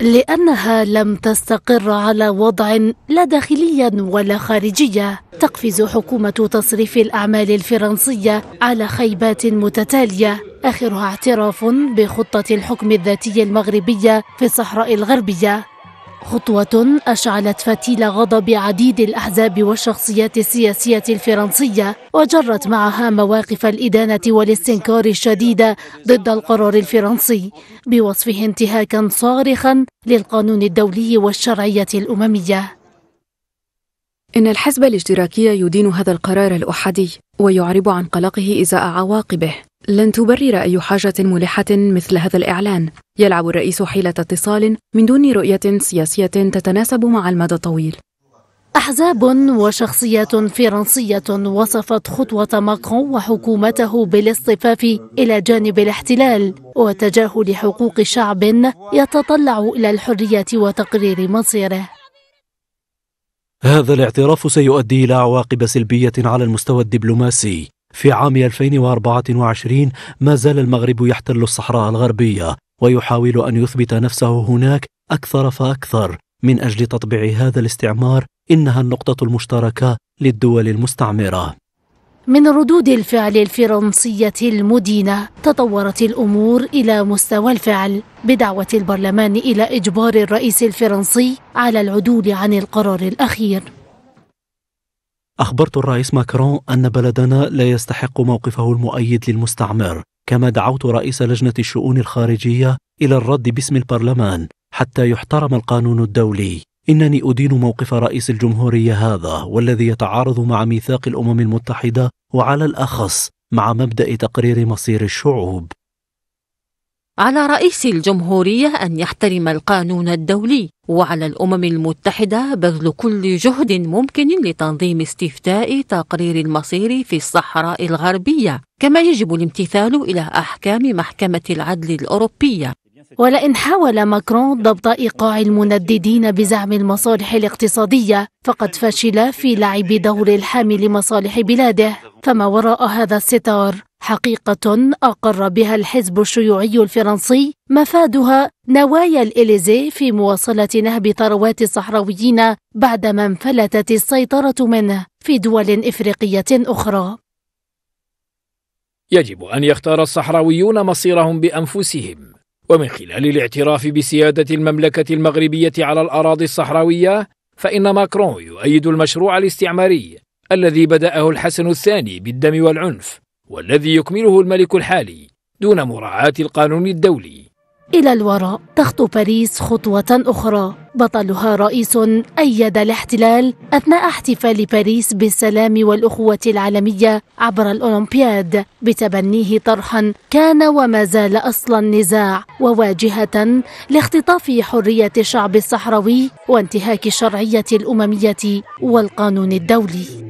لأنها لم تستقر على وضع لا داخليا ولا خارجيا تقفز حكومة تصريف الأعمال الفرنسية على خيبات متتالية آخرها اعتراف بخطة الحكم الذاتي المغربية في الصحراء الغربية خطوة أشعلت فتيل غضب عديد الأحزاب والشخصيات السياسية الفرنسية وجرت معها مواقف الإدانة والاستنكار الشديدة ضد القرار الفرنسي بوصفه انتهاكا صارخا للقانون الدولي والشرعية الأممية إن الحزب الاشتراكي يدين هذا القرار الأحادي ويعرب عن قلقه إزاء عواقبه لن تبرر أي حاجة ملحة مثل هذا الإعلان يلعب الرئيس حيلة اتصال من دون رؤية سياسية تتناسب مع المدى الطويل أحزاب وشخصيات فرنسية وصفت خطوة ماكرون وحكومته بالاصطفاف إلى جانب الاحتلال وتجاهل حقوق شعب يتطلع إلى الحرية وتقرير مصيره هذا الاعتراف سيؤدي إلى عواقب سلبية على المستوى الدبلوماسي في عام 2024 ما زال المغرب يحتل الصحراء الغربية ويحاول أن يثبت نفسه هناك أكثر فأكثر من أجل تطبيع هذا الاستعمار إنها النقطة المشتركة للدول المستعمرة من ردود الفعل الفرنسية المدينة تطورت الأمور إلى مستوى الفعل بدعوة البرلمان إلى إجبار الرئيس الفرنسي على العدول عن القرار الأخير أخبرت الرئيس ماكرون أن بلدنا لا يستحق موقفه المؤيد للمستعمر كما دعوت رئيس لجنة الشؤون الخارجية إلى الرد باسم البرلمان حتى يحترم القانون الدولي إنني أدين موقف رئيس الجمهورية هذا والذي يتعارض مع ميثاق الأمم المتحدة وعلى الأخص مع مبدأ تقرير مصير الشعوب على رئيس الجمهورية أن يحترم القانون الدولي وعلى الأمم المتحدة بذل كل جهد ممكن لتنظيم استفتاء تقرير المصير في الصحراء الغربية كما يجب الامتثال إلى أحكام محكمة العدل الأوروبية ولئن حاول ماكرون ضبط ايقاع المنددين بزعم المصالح الاقتصاديه فقد فشل في لعب دور الحامل لمصالح بلاده فما وراء هذا الستار حقيقة أقر بها الحزب الشيوعي الفرنسي مفادها نوايا الإليزي في مواصلة نهب ثروات الصحراويين بعدما انفلتت السيطرة منه في دول إفريقية أخرى يجب أن يختار الصحراويون مصيرهم بأنفسهم ومن خلال الاعتراف بسيادة المملكة المغربية على الأراضي الصحراوية فإن ماكرون يؤيد المشروع الاستعماري الذي بدأه الحسن الثاني بالدم والعنف والذي يكمله الملك الحالي دون مراعاة القانون الدولي إلى الوراء تخطو باريس خطوة أخرى بطلها رئيس أيد الاحتلال أثناء احتفال باريس بالسلام والأخوة العالمية عبر الأولمبياد بتبنيه طرحا كان وما زال أصلا نزاع وواجهة لاختطاف حرية الشعب الصحراوي وانتهاك الشرعية الأممية والقانون الدولي